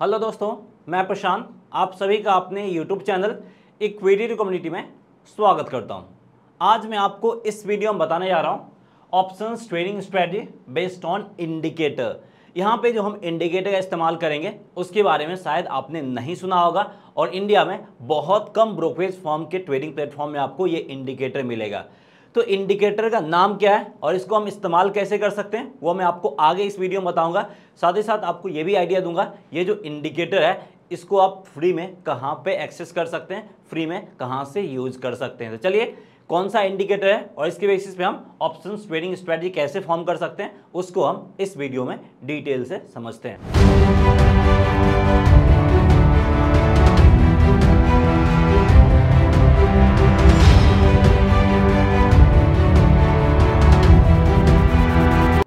Hello दोस्तों मैं प्रशांत आप सभी का अपने यूट्यूब चैनल इक्विटी कम्युनिटी में स्वागत करता हूं। आज मैं आपको इस वीडियो में बताने जा रहा हूं option trading strategy based on indicator यहां पे जो हम इंडिकेटर का इस्तेमाल करेंगे उसके बारे में शायद आपने नहीं सुना होगा और इंडिया में बहुत कम ब्रोकरेज फॉर्म के ट्रेडिंग प्लेटफॉर्म में आपको ये इंडिकेटर मिलेगा तो इंडिकेटर का नाम क्या है और इसको हम इस्तेमाल कैसे कर सकते हैं वो मैं आपको आगे इस वीडियो में बताऊंगा साथ ही साथ आपको ये भी आइडिया दूंगा ये जो इंडिकेटर है इसको आप फ्री में कहाँ पे एक्सेस कर सकते हैं फ्री में कहाँ से यूज कर सकते हैं तो चलिए कौन सा इंडिकेटर है और इसके बेसिस पे हम ऑप्शन ट्रेडिंग स्ट्रेटजी कैसे फॉर्म कर सकते हैं उसको हम इस वीडियो में डिटेल से समझते हैं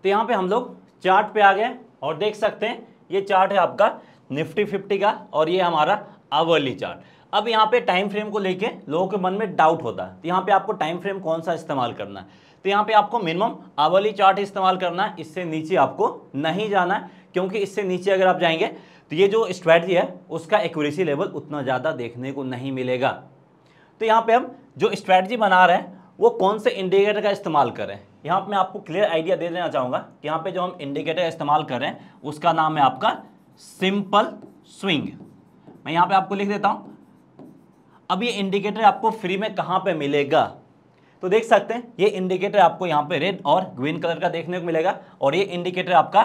तो यहाँ पे हम लोग चार्ट पे आ गए और देख सकते हैं ये चार्ट है आपका निफ्टी फिफ्टी का और ये हमारा आवर्ली चार्ट अब यहाँ पे टाइम फ्रेम को लेके लोगों के मन में डाउट होता है तो यहाँ पे आपको टाइम फ्रेम कौन सा इस्तेमाल करना है तो यहाँ पे आपको मिनिमम आवर्ली चार्ट इस्तेमाल करना है इससे नीचे आपको नहीं जाना है क्योंकि इससे नीचे अगर आप जाएंगे तो ये जो स्ट्रैटी है उसका एक्यूरेसी लेवल उतना ज़्यादा देखने को नहीं मिलेगा तो यहाँ पे हम जो स्ट्रैटी बना रहे हैं वो कौन से इंडिकेटर का इस्तेमाल करें यहाँ पर मैं आपको क्लियर आइडिया दे देना चाहूँगा कि यहाँ पर जो हम इंडिकेटर इस्तेमाल कर रहे हैं उसका नाम है आपका सिंपल स्विंग मैं यहाँ पर आपको लिख देता हूँ अब ये इंडिकेटर आपको फ्री में कहाँ पर मिलेगा तो देख सकते हैं ये इंडिकेटर आपको यहाँ पे रेड और ग्रीन कलर का देखने को मिलेगा और ये इंडिकेटर आपका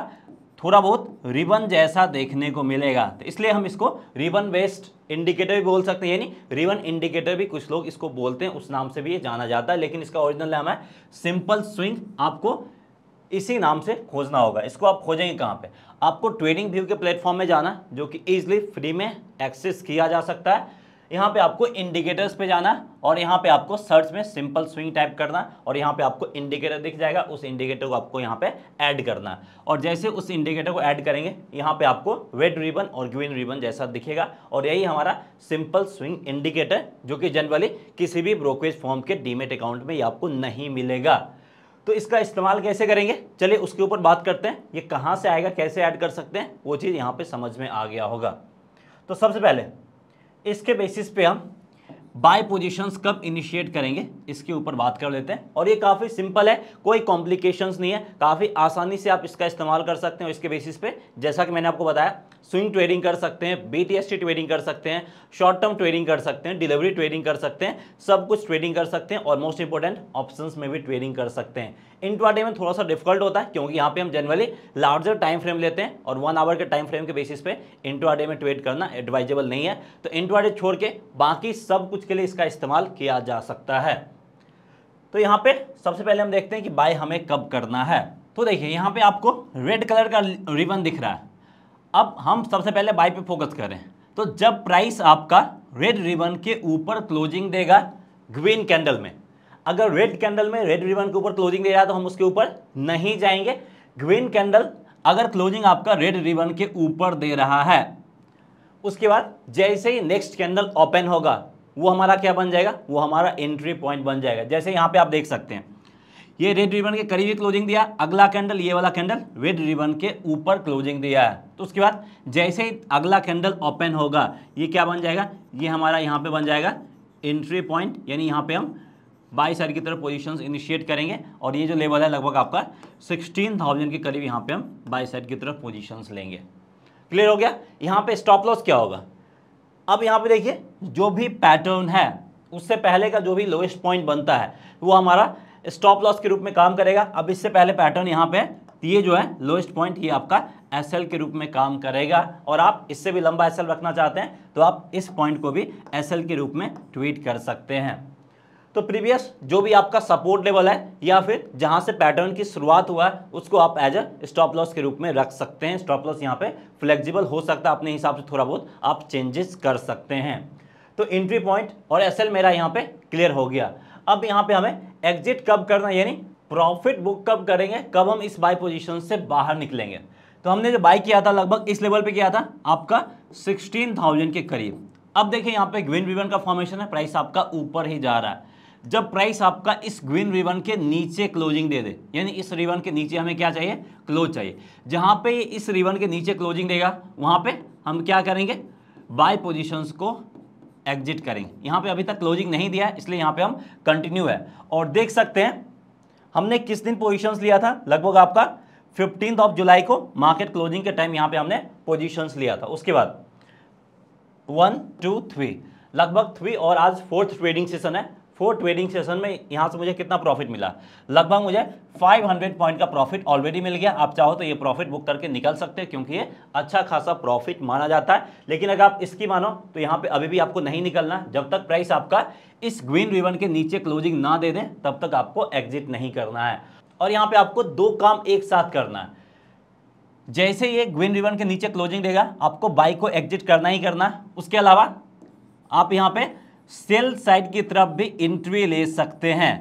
थोड़ा बहुत रिबन जैसा देखने को मिलेगा तो इसलिए हम इसको रिबन बेस्ड इंडिकेटर भी बोल सकते हैं यानी रिबन इंडिकेटर भी कुछ लोग इसको बोलते हैं उस नाम से भी ये जाना जाता है लेकिन इसका ओरिजिनल नाम है सिंपल स्विंग आपको इसी नाम से खोजना होगा इसको आप खोजेंगे कहाँ पे आपको ट्रेडिंग व्यू के प्लेटफॉर्म में जाना जो कि ईजिली फ्री में एक्सेस किया जा सकता है यहाँ पे आपको इंडिकेटर्स पे जाना और यहाँ पे आपको सर्च में सिंपल स्विंग टाइप करना और यहाँ पे आपको इंडिकेटर दिख जाएगा उस इंडिकेटर को आपको यहाँ पे ऐड करना और जैसे उस इंडिकेटर को ऐड करेंगे यहाँ पे आपको वेड रिबन और ग्रीन रिबन जैसा दिखेगा और यही हमारा सिंपल स्विंग इंडिकेटर जो कि जनरली किसी भी ब्रोकरेज फॉर्म के डीमेट अकाउंट में ये आपको नहीं मिलेगा तो इसका इस्तेमाल कैसे करेंगे चलिए उसके ऊपर बात करते हैं ये कहाँ से आएगा कैसे ऐड कर सकते हैं वो चीज़ यहाँ पे समझ में आ गया होगा तो सबसे पहले इसके बेसिस पे हम बाय पोजीशंस कब इनिशिएट करेंगे इसके ऊपर बात कर लेते हैं और ये काफ़ी सिंपल है कोई कॉम्प्लिकेशंस नहीं है काफ़ी आसानी से आप इसका इस्तेमाल कर सकते हैं इसके बेसिस पे जैसा कि मैंने आपको बताया स्विंग ट्रेडिंग कर सकते हैं बीटीएसटी ट्रेडिंग कर सकते हैं शॉर्ट टर्म ट्रेडिंग कर सकते हैं डिलीवरी ट्रेडिंग कर सकते हैं सब कुछ ट्रेडिंग कर सकते हैं और मोस्ट इंपॉर्टेंट ऑप्शन में भी ट्रेडिंग कर सकते हैं इंट्राडे में थोड़ा सा डिफिकल्ट होता है क्योंकि यहाँ पे हम जनरली लार्जर टाइम फ्रेम लेते हैं और वन आवर के टाइम फ्रेम के बेसिस पे इंट्राडे में ट्रेड करना एडवाइजेबल नहीं है तो इंट्राडे छोड़ के बाकी सब कुछ के लिए इसका इस्तेमाल किया जा सकता है तो यहाँ पे सबसे पहले हम देखते हैं कि बाय हमें कब करना है तो देखिए यहाँ पे आपको रेड कलर का रिबन दिख रहा है अब हम सबसे पहले बाय पे फोकस करें तो जब प्राइस आपका रेड रिबन के ऊपर क्लोजिंग देगा ग्रीन कैंडल में अगर रेड कैंडल में रेड रिबन के ऊपर क्लोजिंग दे रहा है तो हम उसके ऊपर नहीं जाएंगे ग्रीन कैंडल अगर क्लोजिंग आपका रेड रिबन के ऊपर दे रहा है उसके बाद जैसे ही नेक्स्ट कैंडल ओपन होगा वो हमारा क्या बन जाएगा वो हमारा एंट्री पॉइंट बन जाएगा जैसे यहाँ पे आप देख सकते हैं ये रेड रिबन के करीब क्लोजिंग दिया अगला कैंडल ये वाला कैंडल रेड रिबन के ऊपर क्लोजिंग दिया है तो उसके बाद जैसे ही अगला कैंडल ओपन होगा ये क्या बन जाएगा ये हमारा यहाँ पे बन जाएगा एंट्री पॉइंट यानी यहाँ पे हम बाई साइड की तरफ पोजीशंस इनिशिएट करेंगे और ये जो लेवल है लगभग आपका 16,000 के करीब यहाँ पे हम बाई साइड की तरफ पोजीशंस लेंगे क्लियर हो गया यहाँ पे स्टॉप लॉस क्या होगा अब यहाँ पे देखिए जो भी पैटर्न है उससे पहले का जो भी लोएस्ट पॉइंट बनता है वो हमारा स्टॉप लॉस के रूप में काम करेगा अब इससे पहले पैटर्न यहाँ पे ये जो है लोएस्ट पॉइंट ये आपका एस के रूप में काम करेगा और आप इससे भी लंबा एस रखना चाहते हैं तो आप इस पॉइंट को भी एस के रूप में ट्वीट कर सकते हैं तो प्रीवियस जो भी आपका सपोर्ट लेवल है या फिर जहां से पैटर्न की शुरुआत हुआ है उसको आप एज अ स्टॉप लॉस के रूप में रख सकते हैं स्टॉप लॉस यहां पे फ्लेक्सिबल हो सकता है अपने हिसाब से थोड़ा बहुत आप चेंजेस कर सकते हैं तो एंट्री पॉइंट और एस मेरा यहाँ पे क्लियर हो गया अब यहाँ पे हमें एग्जिट कब करना यानी प्रॉफिट बुक कब करेंगे कब हम इस बाई पोजिशन से बाहर निकलेंगे तो हमने जो बाई किया था लगभग इस लेवल पर किया था आपका सिक्सटीन के करीब अब देखिए यहाँ पे ग्विन रिबन का फॉर्मेशन है प्राइस आपका ऊपर ही जा रहा है जब प्राइस आपका इस ग्रीन रिबन के नीचे क्लोजिंग दे दे यानी इस रिबन के नीचे हमें क्या चाहिए क्लोज चाहिए जहां पे इस रिबन के नीचे क्लोजिंग देगा वहां पे हम क्या करेंगे बाय पोजीशंस को एग्जिट करेंगे यहां पे अभी तक क्लोजिंग नहीं दिया इसलिए यहां पे हम कंटिन्यू है और देख सकते हैं हमने किस दिन पोजिशन लिया था लगभग आपका फिफ्टीन ऑफ जुलाई को मार्केट क्लोजिंग के टाइम यहां पर हमने पोजिशन लिया था उसके बाद वन टू थ्री लगभग थ्री और आज फोर्थ ट्रेडिंग सेशन है फोर ट्रेडिंग सेशन में यहाँ से मुझे कितना प्रॉफिट मिला लगभग मुझे 500 पॉइंट का प्रॉफिट ऑलरेडी मिल गया आप चाहो तो ये प्रॉफिट बुक करके निकल सकते हैं क्योंकि ये अच्छा खासा प्रॉफिट माना जाता है लेकिन अगर आप इसकी मानो तो यहाँ पे अभी भी आपको नहीं निकलना जब तक प्राइस आपका इस ग्रीन रिबन के नीचे क्लोजिंग ना दे दें तब तक आपको एग्जिट नहीं करना है और यहाँ पर आपको दो काम एक साथ करना है जैसे ये ग्रीन रिबन के नीचे क्लोजिंग देगा आपको बाइक को एग्जिट करना ही करना उसके अलावा आप यहाँ पर सेल साइड की तरफ भी एंट्री ले सकते हैं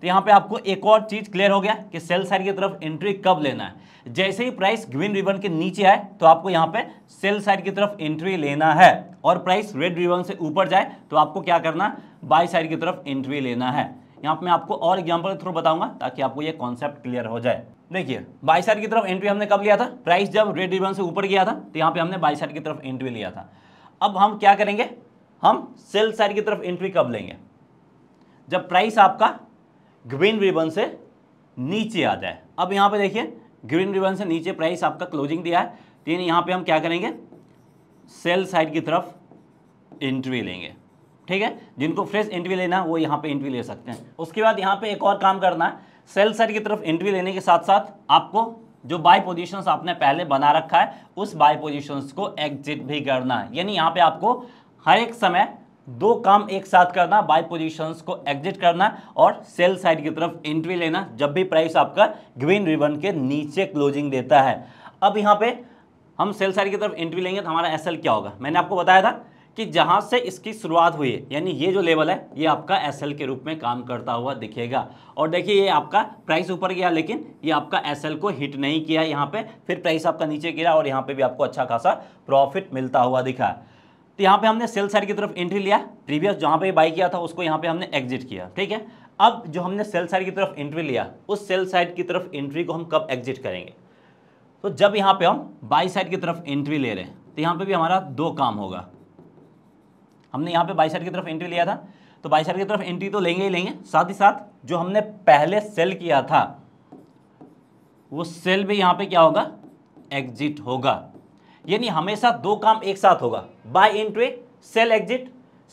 तो यहाँ पे आपको एक और चीज़ क्लियर हो गया कि सेल साइड की तरफ एंट्री कब लेना है जैसे ही प्राइस ग्रीन रिबन के नीचे आए तो आपको यहाँ पे सेल साइड की तरफ एंट्री लेना है और प्राइस रेड रिबन से ऊपर जाए तो आपको क्या करना बाई साइड की तरफ एंट्री लेना है यहाँ पे मैं आपको और एग्जाम्पल थ्रू बताऊंगा ताकि आपको ये कॉन्सेप्ट क्लियर हो जाए देखिए बाई साइड की तरफ एंट्री हमने कब लिया था प्राइस जब रेड रिबन से ऊपर गया था तो यहाँ पे हमने बाई साइड की तरफ एंट्री लिया था अब हम क्या करेंगे हम सेल साइड की तरफ एंट्री कब लेंगे जब प्राइस आपका ग्रीन रिबन से नीचे आ जाए अब यहाँ पे देखिए ग्रीन रिबन से नीचे प्राइस आपका क्लोजिंग दिया है तीन यहाँ पे हम क्या करेंगे सेल साइड की तरफ एंट्री लेंगे ठीक है जिनको फ्रेश एंट्री लेना वो यहाँ पे एंट्री ले सकते हैं उसके बाद यहाँ पे एक और काम करना है सेल साइड की तरफ एंट्री लेने के साथ साथ आपको जो बाय पोजिशन आपने पहले बना रखा है उस बाय पोजिशन को एग्जिट भी करना है यानी यहाँ पे आपको हर एक समय दो काम एक साथ करना बाय पोजीशंस को एग्जिट करना और सेल साइड की तरफ एंट्री लेना जब भी प्राइस आपका ग्रीन रिबन के नीचे क्लोजिंग देता है अब यहाँ पे हम सेल साइड की तरफ एंट्री लेंगे तो हमारा एसएल क्या होगा मैंने आपको बताया था कि जहाँ से इसकी शुरुआत हुई है यानी ये जो लेवल है ये आपका एस के रूप में काम करता हुआ दिखेगा और देखिए ये आपका प्राइस ऊपर गया लेकिन ये आपका एस को हिट नहीं किया यहाँ पर फिर प्राइस आपका नीचे गिरा और यहाँ पर भी आपको अच्छा खासा प्रॉफिट मिलता हुआ दिखा तो यहाँ पे हमने सेल साइड की तरफ एंट्री लिया प्रीवियस जहाँ पे बाई किया था उसको यहाँ पे हमने एग्जिट किया ठीक है अब जो हमने सेल साइड की तरफ एंट्री लिया उस सेल साइड की तरफ एंट्री को हम कब एग्जिट करेंगे तो जब यहाँ पे हम बाई साइड की तरफ एंट्री ले रहे हैं तो यहाँ पे भी हमारा दो काम होगा हमने यहाँ पे बाई साइड की तरफ एंट्री लिया था तो बाई साइड की तरफ एंट्री तो लेंगे ही लेंगे साथ ही साथ जो हमने पहले सेल किया था वो सेल भी यहाँ पे क्या होगा एग्जिट होगा यानी हमेशा दो काम एक साथ होगा buy entry sell exit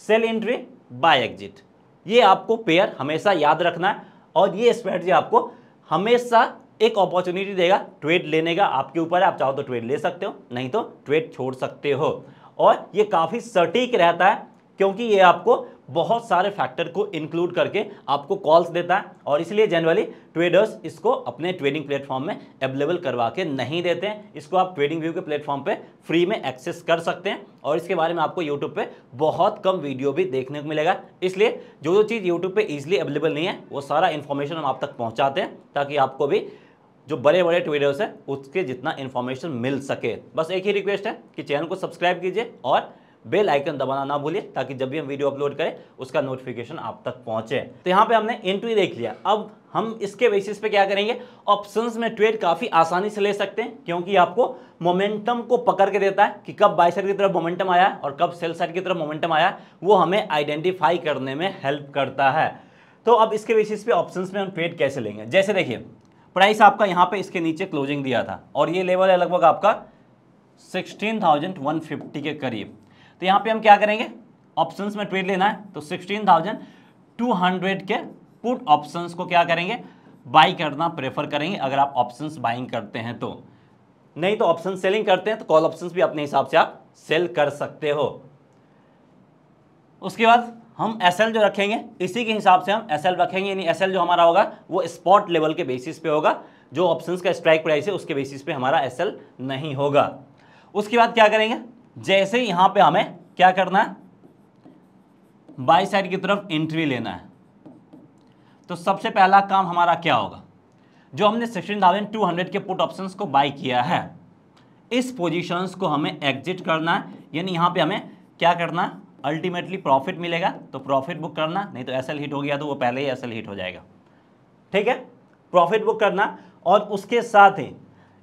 sell entry buy exit ये आपको पेयर हमेशा याद रखना है और ये स्ट्रेटजी आपको हमेशा एक अपॉर्चुनिटी देगा ट्रेड लेने का आपके ऊपर है आप चाहो तो ट्रेड ले सकते हो नहीं तो ट्रेड छोड़ सकते हो और ये काफ़ी सटीक रहता है क्योंकि ये आपको बहुत सारे फैक्टर को इंक्लूड करके आपको कॉल्स देता है और इसलिए जनरली ट्रेडर्स इसको अपने ट्रेडिंग प्लेटफॉर्म में अवेलेबल करवा के नहीं देते हैं इसको आप ट्रेडिंग व्यू के प्लेटफॉर्म पे फ्री में एक्सेस कर सकते हैं और इसके बारे में आपको यूट्यूब पे बहुत कम वीडियो भी देखने को मिलेगा इसलिए जो जो चीज़ यूट्यूब पर ईजिली अवेलेबल नहीं है वो सारा इन्फॉर्मेशन हम आप तक पहुँचाते हैं ताकि आपको भी जो बड़े बड़े ट्रेडर्स हैं उसके जितना इन्फॉर्मेशन मिल सके बस एक ही रिक्वेस्ट है कि चैनल को सब्सक्राइब कीजिए और बेल आइकन दबाना ना भूलिए ताकि जब भी हम वीडियो अपलोड करें उसका नोटिफिकेशन आप तक पहुंचे तो यहाँ पे हमने एंट्री देख लिया अब हम इसके बेसिस पे क्या करेंगे ऑप्शंस में ट्रेड काफ़ी आसानी से ले सकते हैं क्योंकि आपको मोमेंटम को पकड़ के देता है कि कब बाई साइड की तरफ मोमेंटम आया और कब सेल साइड की तरफ मोमेंटम आया वो हमें आइडेंटिफाई करने में हेल्प करता है तो अब इसके बेसिस पे ऑप्शन में हम ट्रेड कैसे लेंगे जैसे देखिए प्राइस आपका यहाँ पे इसके नीचे क्लोजिंग दिया था और ये लेवल है लगभग आपका सिक्सटीन के करीब तो यहाँ पे हम क्या करेंगे ऑप्शंस में ट्रेड लेना है तो सिक्सटीन थाउजेंड टू हंड्रेड के पुट ऑप्शंस को क्या करेंगे बाई करना प्रेफर करेंगे अगर आप ऑप्शंस बाइंग करते हैं तो नहीं तो ऑप्शन सेलिंग करते हैं तो कॉल ऑप्शन भी अपने हिसाब से आप सेल कर सकते हो उसके बाद हम एस जो रखेंगे इसी के हिसाब से हम एस रखेंगे यानी एस जो हमारा होगा वो स्पॉट लेवल के बेसिस पे होगा जो ऑप्शंस का स्ट्राइक प्राइस है उसके बेसिस पे हमारा एस नहीं होगा उसके बाद क्या करेंगे जैसे यहां पे हमें क्या करना है बाई साइड की तरफ एंट्री लेना है तो सबसे पहला काम हमारा क्या होगा जो हमने सिक्सटीन थाउजेंड टू हंड्रेड के पुट ऑप्शंस को बाई किया है इस पोजीशंस को हमें एग्जिट करना है यानी यहां पे हमें क्या करना है अल्टीमेटली प्रॉफिट मिलेगा तो प्रॉफिट बुक करना नहीं तो एसएल हिट हो गया तो वो पहले ही एसएल हिट हो जाएगा ठीक है प्रॉफिट बुक करना और उसके साथ ही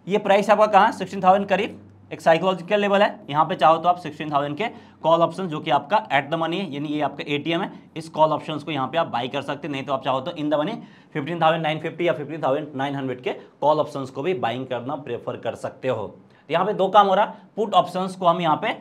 ये प्राइस आपका कहाँ सिक्सटीन थाउजेंड करीब एक साइकोलॉजिकल लेवल है यहाँ पे चाहो तो आप 16,000 के कॉल ऑप्शन जो कि आपका एट द मनी है यानी ये आपका एटीएम है इस कॉल ऑप्शन को यहाँ पे आप बाई कर सकते नहीं तो आप चाहो तो इन द मनी 15,950 या 15,900 के कॉल ऑप्शन को भी बाइंग करना प्रेफर कर सकते हो तो यहाँ पे दो काम हो रहा पुट ऑप्शंस को हम यहाँ पे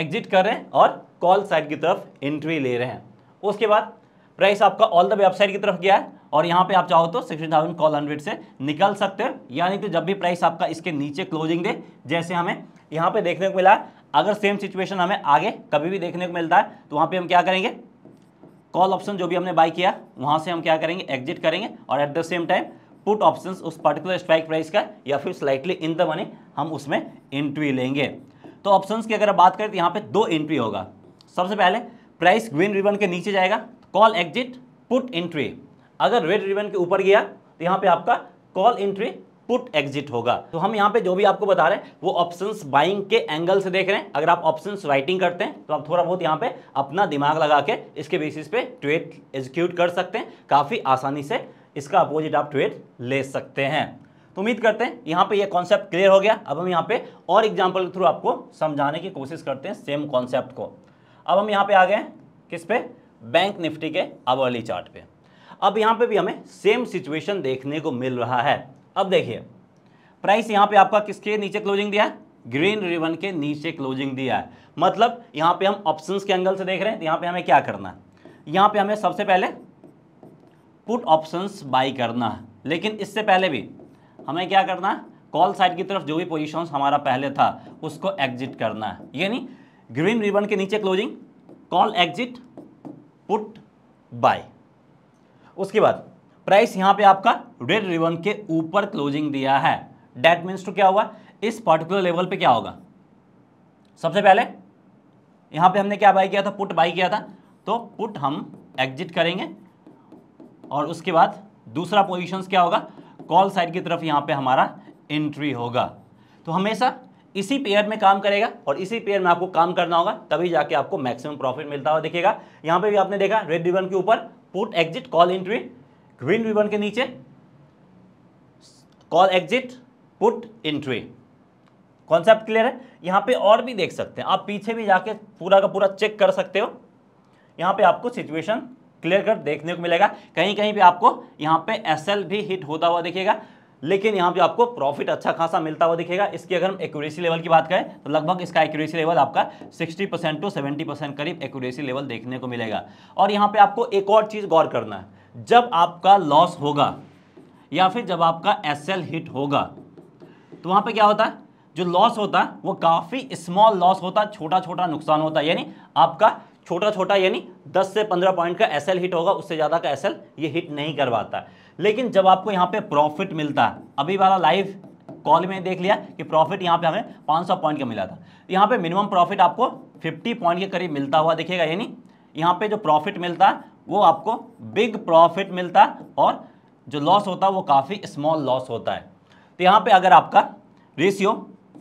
एग्जिट कर रहे हैं और कॉल साइड की तरफ एंट्री ले रहे हैं उसके बाद प्राइस आपका ऑल द वेबसाइट की तरफ गया है और यहाँ पे आप चाहो तो सिक्सटीन थाउजेंड कॉल हंड्रेड से निकल सकते हो यानी कि जब भी प्राइस आपका इसके नीचे क्लोजिंग दे जैसे हमें यहाँ पे देखने को मिला है अगर सेम सिचुएशन हमें आगे कभी भी देखने को मिलता है तो वहाँ पे हम क्या करेंगे कॉल ऑप्शन जो भी हमने बाई किया वहाँ से हम क्या करेंगे एग्जिट करेंगे और at the same time put option उस पर्टिकुलर स्ट्राइक प्राइस का या फिर स्लाइटली इन द मनी हम उसमें एंट्री लेंगे तो ऑप्शन की अगर बात करें तो यहाँ पर दो एंट्री होगा सबसे पहले प्राइस ग्रीन रिबन के नीचे जाएगा कॉल एग्जिट पुट एंट्री अगर रेड रिबन के ऊपर गया तो यहाँ पे आपका कॉल एंट्री पुट एग्जिट होगा तो हम यहाँ पे जो भी आपको बता रहे हैं वो ऑप्शंस बाइंग के एंगल से देख रहे हैं अगर आप ऑप्शंस राइटिंग करते हैं तो आप थोड़ा बहुत यहाँ पे अपना दिमाग लगा के इसके बेसिस पे ट्रेड एग्जीक्यूट कर सकते हैं काफ़ी आसानी से इसका अपोजिट आप ट्रेड ले सकते हैं तो उम्मीद करते हैं यहाँ पे ये कॉन्सेप्ट क्लियर हो गया अब हम यहाँ पे और एग्जाम्पल के थ्रू आपको समझाने की कोशिश करते हैं सेम कॉन्सेप्ट को अब हम यहाँ पे आ गए किस पे बैंक निफ्टी के अवर्ली चार्ट पे अब यहाँ पे भी हमें सेम सिचुएशन देखने को मिल रहा है अब देखिए प्राइस यहाँ पे आपका किसके नीचे क्लोजिंग दिया है ग्रीन रिवन के नीचे क्लोजिंग दिया है मतलब यहाँ पे हम ऑप्शंस के एंगल से देख रहे हैं तो यहाँ पे हमें क्या करना है यहाँ पे हमें सबसे पहले पुट ऑप्शंस बाई करना है लेकिन इससे पहले भी हमें क्या करना है कॉल साइड की तरफ जो भी पोजिशन हमारा पहले था उसको एग्जिट करना है यानी ग्रीन रिबन के नीचे closing call exit put buy उसके बाद प्राइस यहां पे आपका रेड रिबन के ऊपर क्लोजिंग दिया है डेट मीन्स टू क्या हुआ इस पर्टिकुलर लेवल पे क्या होगा सबसे पहले यहां पे हमने क्या बाई किया था पुट बाई किया था तो पुट हम एग्जिट करेंगे और उसके बाद दूसरा पोजिशन क्या होगा कॉल साइड की तरफ यहां पे हमारा एंट्री होगा तो हमेशा इसी पेयर में काम करेगा और इसी पेयर में आपको काम करना होगा तभी जाके आपको मैक्सिमम प्रॉफिट मिलता हुआ दिखेगा यहां पे भी आपने देखा रेड रिबन के ऊपर put exit call entry green ribbon के नीचे call exit put entry concept clear है यहां पे और भी देख सकते हैं आप पीछे भी जाके पूरा का पूरा चेक कर सकते हो यहां पे आपको सिचुएशन क्लियर कट देखने को मिलेगा कहीं कहीं पे आपको यहाँ पे एसएल भी हिट होता हुआ दिखेगा लेकिन यहाँ पे आपको प्रॉफिट अच्छा खासा मिलता हुआ दिखेगा इसकी अगर हम एक्यूरेसी लेवल की बात करें तो लगभग इसका एक्यूरेसी लेवल आपका 60 परसेंट टू 70 परसेंट करीब एक्यूरेसी लेवल देखने को मिलेगा और यहाँ पे आपको एक और चीज़ गौर करना है जब आपका लॉस होगा या फिर जब आपका एस हिट होगा तो वहाँ पर क्या होता है जो लॉस होता है वो काफ़ी स्मॉल लॉस होता है छोटा छोटा नुकसान होता है यानी आपका छोटा छोटा यानी दस से पंद्रह पॉइंट का एस हिट होगा उससे ज़्यादा का एस ये हिट नहीं करवाता है लेकिन जब आपको यहाँ पे प्रॉफिट मिलता है अभी वाला लाइव कॉल में देख लिया कि प्रॉफिट यहाँ पे हमें 500 पॉइंट का मिला था तो यहाँ पे मिनिमम प्रॉफिट आपको 50 पॉइंट के करीब मिलता हुआ दिखेगा यानी यहाँ पे जो प्रॉफिट मिलता है वो आपको बिग प्रॉफिट मिलता है और जो लॉस होता है वो काफ़ी स्मॉल लॉस होता है तो यहाँ पर अगर आपका रेशियो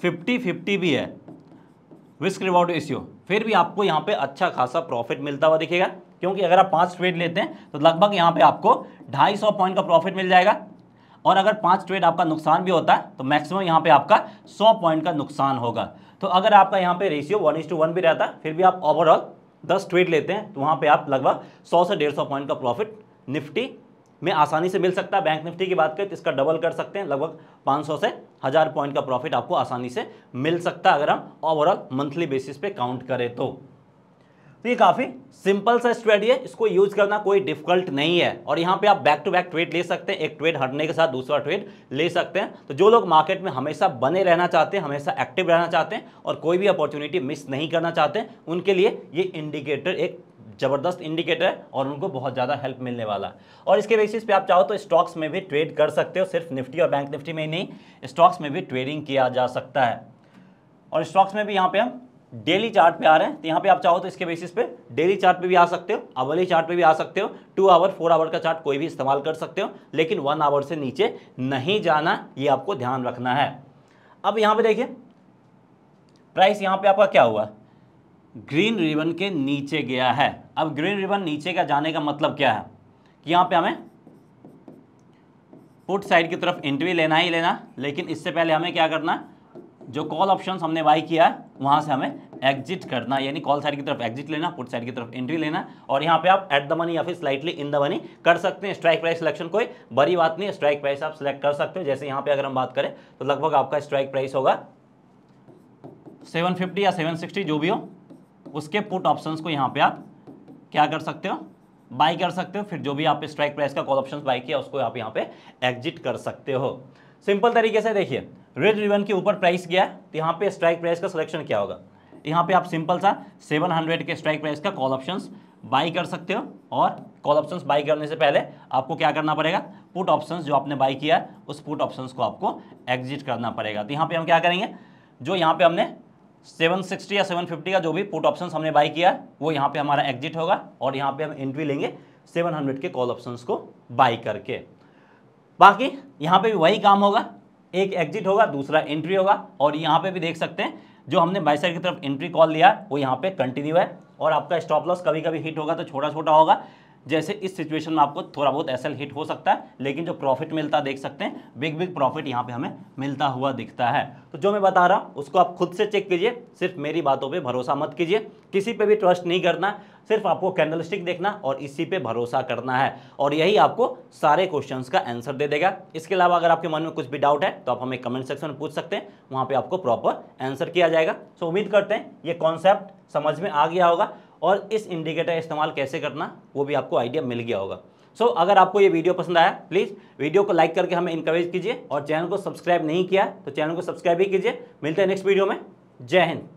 फिफ्टी फिफ्टी भी है रिस्क रिवॉर्ड रेशियो फिर भी आपको यहाँ पे अच्छा खासा प्रॉफिट मिलता हुआ दिखेगा क्योंकि अगर आप पाँच ट्रेड लेते हैं तो लगभग यहाँ पे आपको ढाई सौ पॉइंट का प्रॉफिट मिल जाएगा और अगर पांच ट्रेड आपका नुकसान भी होता है तो मैक्सिमम यहाँ पे आपका सौ पॉइंट का नुकसान होगा तो अगर आपका यहाँ पे ratio one is to one भी रहता फिर भी आप ओवरऑल दस ट्रेड लेते हैं तो वहाँ पे आप लगभग सौ से सौ पॉइंट का प्रॉफिट निफ्टी में आसानी से मिल सकता है बैंक निफ्टी की बात करें तो इसका डबल कर सकते हैं लगभग 500 से हज़ार पॉइंट का प्रॉफिट आपको आसानी से मिल सकता है अगर हम ओवरऑल मंथली बेसिस पे काउंट करें तो तो ये काफ़ी सिंपल सा स्ट्रेटी है इसको यूज करना कोई डिफिकल्ट नहीं है और यहाँ पे आप बैक टू बैक ट्रेड ले सकते हैं एक ट्रेड हटने के साथ दूसरा ट्रेड ले सकते हैं तो जो लोग मार्केट में हमेशा बने रहना चाहते हैं हमेशा एक्टिव रहना चाहते हैं और कोई भी अपॉर्चुनिटी मिस नहीं करना चाहते हैं उनके लिए ये इंडिकेटर एक ज़बरदस्त इंडिकेटर है और उनको बहुत ज़्यादा हेल्प मिलने वाला है और इसके बेसिस पे आप चाहो तो स्टॉक्स में भी ट्रेड कर सकते हो सिर्फ निफ्टी और बैंक निफ्टी में ही नहीं स्टॉक्स में भी ट्रेडिंग किया जा सकता है और स्टॉक्स में भी यहाँ पे हम डेली चार्ट पे आ रहे हैं तो यहाँ पे आप चाहो तो इसके बेसिस पे डेली चार्ट पे भी आ सकते हो अवली चार्ट पे भी आ सकते हो टू आवर फोर आवर का चार्ट कोई भी इस्तेमाल कर सकते हो लेकिन वन आवर से नीचे नहीं जाना ये आपको ध्यान रखना है अब यहाँ पे देखिए प्राइस यहाँ पे आपका क्या हुआ ग्रीन रिबन के नीचे गया है अब ग्रीन रिबन नीचे का जाने का मतलब क्या है कि यहाँ पर हमें पुट साइड की तरफ एंट्री लेना ही लेना लेकिन इससे पहले हमें क्या करना है जो कॉल ऑप्शन हमने बाई किया है वहां से हमें एग्जिट करना यानी कॉल साइड की तरफ एग्जिट लेना पुट साइड की तरफ एंट्री लेना और यहाँ पे आप एट द मनी या फिर स्लाइटली इन द मनी कर सकते हैं स्ट्राइक प्राइस सिलेक्शन कोई बड़ी बात नहीं स्ट्राइक प्राइस आप सिलेक्ट कर सकते हो जैसे यहाँ पे अगर हम बात करें तो लगभग आपका स्ट्राइक प्राइस होगा फिफ्टी या सिक्सटी जो भी हो उसके पुट ऑप्शन को यहाँ पे आप क्या कर सकते हो बाई कर सकते हो फिर जो भी आप स्ट्राइक प्राइस का कॉल ऑप्शन बाई किया उसको आप यहाँ पे एग्जिट कर सकते हो सिंपल तरीके से देखिए रेड रिबन के ऊपर प्राइस गया तो यहाँ पे स्ट्राइक प्राइस का सिलेक्शन क्या होगा यहाँ पे आप सिंपल सा 700 के स्ट्राइक प्राइस का कॉल ऑप्शंस बाई कर सकते हो और कॉल ऑप्शंस बाई करने से पहले आपको क्या करना पड़ेगा पुट ऑप्शंस जो आपने बाई किया उस पुट ऑप्शंस को आपको एग्जिट करना पड़ेगा तो यहाँ पे हम क्या करेंगे जो यहाँ पे हमने 760 या 750 का जो भी पुट ऑप्शन हमने बाई किया वो यहाँ पर हमारा एग्जिट होगा और यहाँ पर हम एंट्री लेंगे सेवन के कॉल ऑप्शंस को बाई करके बाकी यहाँ पर भी वही काम होगा एक एग्जिट होगा दूसरा एंट्री होगा और यहाँ पे भी देख सकते हैं जो हमने बाई साइड की तरफ एंट्री कॉल लिया वो यहाँ पे कंटिन्यू है और आपका स्टॉप लॉस कभी कभी हिट होगा तो छोटा छोटा होगा जैसे इस सिचुएशन में आपको थोड़ा बहुत एसएल हिट हो सकता है लेकिन जो प्रॉफिट मिलता देख सकते हैं बिग बिग प्रॉफिट यहाँ पे हमें मिलता हुआ दिखता है तो जो मैं बता रहा हूँ उसको आप खुद से चेक कीजिए सिर्फ मेरी बातों पर भरोसा मत कीजिए किसी पे भी ट्रस्ट नहीं करना सिर्फ आपको कैंडल देखना और इसी पे भरोसा करना है और यही आपको सारे क्वेश्चन का आंसर दे देगा इसके अलावा अगर आपके मन में कुछ भी डाउट है तो आप हमें कमेंट सेक्शन में पूछ सकते हैं वहाँ पर आपको प्रॉपर आंसर किया जाएगा सो उम्मीद करते हैं ये कॉन्सेप्ट समझ में आ गया होगा और इस इंडिकेटर का इस्तेमाल कैसे करना वो भी आपको आइडिया मिल गया होगा सो so, अगर आपको ये वीडियो पसंद आया प्लीज़ वीडियो को लाइक करके हमें इंकरेज कीजिए और चैनल को सब्सक्राइब नहीं किया तो चैनल को सब्सक्राइब भी कीजिए मिलते हैं नेक्स्ट वीडियो में जय हिंद